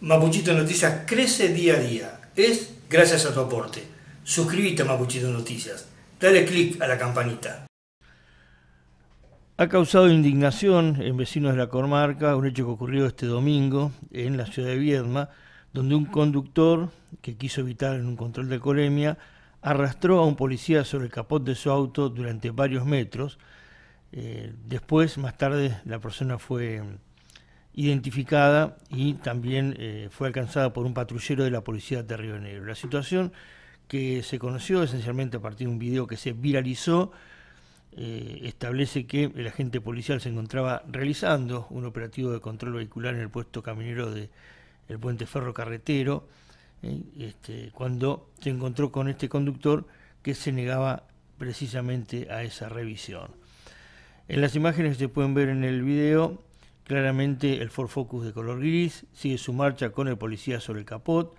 Mapuchito Noticias crece día a día. Es gracias a tu aporte. Suscríbete a Mapuchito Noticias. Dale click a la campanita. Ha causado indignación en vecinos de la comarca un hecho que ocurrió este domingo en la ciudad de Viedma, donde un conductor que quiso evitar en un control de colemia arrastró a un policía sobre el capot de su auto durante varios metros. Eh, después, más tarde, la persona fue identificada y también eh, fue alcanzada por un patrullero de la policía de Río Negro. La situación que se conoció esencialmente a partir de un video que se viralizó eh, establece que el agente policial se encontraba realizando un operativo de control vehicular en el puesto caminero del puente Ferro ¿eh? este, cuando se encontró con este conductor que se negaba precisamente a esa revisión. En las imágenes que se pueden ver en el video, Claramente el Ford Focus de color gris sigue su marcha con el policía sobre el capot.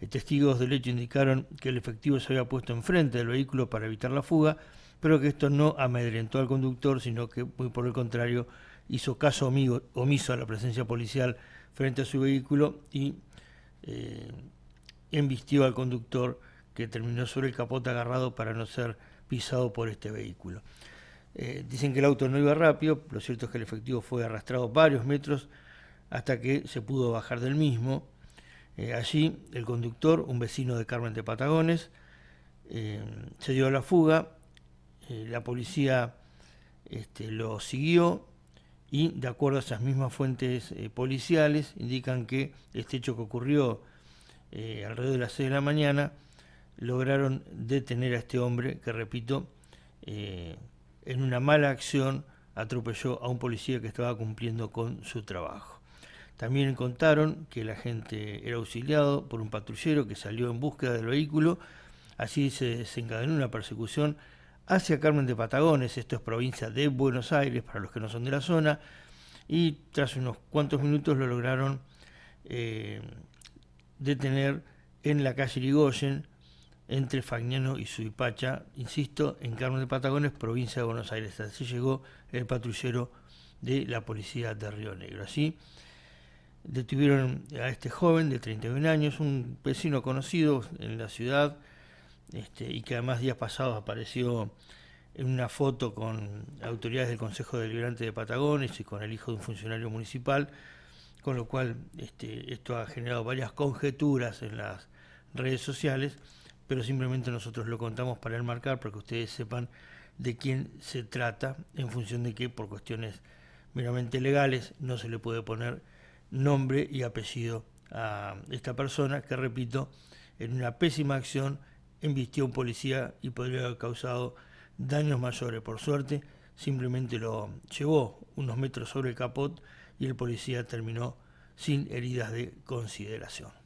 Eh, testigos del hecho indicaron que el efectivo se había puesto enfrente del vehículo para evitar la fuga, pero que esto no amedrentó al conductor, sino que muy por el contrario hizo caso omiso a la presencia policial frente a su vehículo y eh, embistió al conductor que terminó sobre el capote agarrado para no ser pisado por este vehículo. Eh, dicen que el auto no iba rápido, lo cierto es que el efectivo fue arrastrado varios metros hasta que se pudo bajar del mismo. Eh, allí el conductor, un vecino de Carmen de Patagones, eh, se dio a la fuga, la policía este, lo siguió y de acuerdo a esas mismas fuentes policiales indican que este hecho que ocurrió alrededor de las 6 de la mañana lograron detener a este hombre que, repito, en una mala acción, atropelló a un policía que estaba cumpliendo con su trabajo. También contaron que el agente era auxiliado por un patrullero que salió en búsqueda del vehículo. Así se desencadenó una persecución hacia Carmen de Patagones, esto es provincia de Buenos Aires para los que no son de la zona, y tras unos cuantos minutos lo lograron eh, detener en la calle Ligoyen, entre Fagnano y Suipacha, insisto, en Carmen de Patagones, provincia de Buenos Aires. Así llegó el patrullero de la policía de Río Negro. Así detuvieron a este joven de 31 años, un vecino conocido en la ciudad, este, y que además días pasados apareció en una foto con autoridades del Consejo Deliberante de Patagones y con el hijo de un funcionario municipal, con lo cual este, esto ha generado varias conjeturas en las redes sociales pero simplemente nosotros lo contamos para enmarcar, para que ustedes sepan de quién se trata, en función de que por cuestiones meramente legales no se le puede poner nombre y apellido a esta persona que, repito, en una pésima acción embistió a un policía y podría haber causado daños mayores. Por suerte, simplemente lo llevó unos metros sobre el capot y el policía terminó sin heridas de consideración.